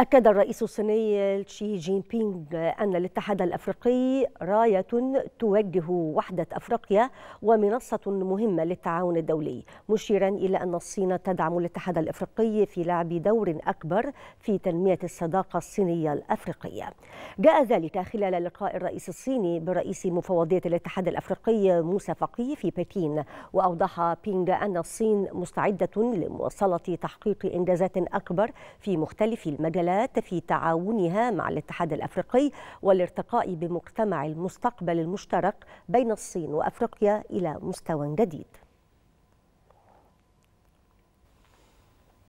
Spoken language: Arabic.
أكد الرئيس الصيني شي جين بينغ أن الاتحاد الأفريقي راية توجه وحدة أفريقيا ومنصة مهمة للتعاون الدولي مشيرا إلى أن الصين تدعم الاتحاد الأفريقي في لعب دور أكبر في تنمية الصداقة الصينية الأفريقية جاء ذلك خلال لقاء الرئيس الصيني برئيس مفوضية الاتحاد الأفريقي موسى فقيه في بكين وأوضح بينغ أن الصين مستعدة لمواصلة تحقيق إنجازات أكبر في مختلف المجالات الدولات في تعاونها مع الاتحاد الافريقي والارتقاء بمجتمع المستقبل المشترك بين الصين وافريقيا الى مستوى جديد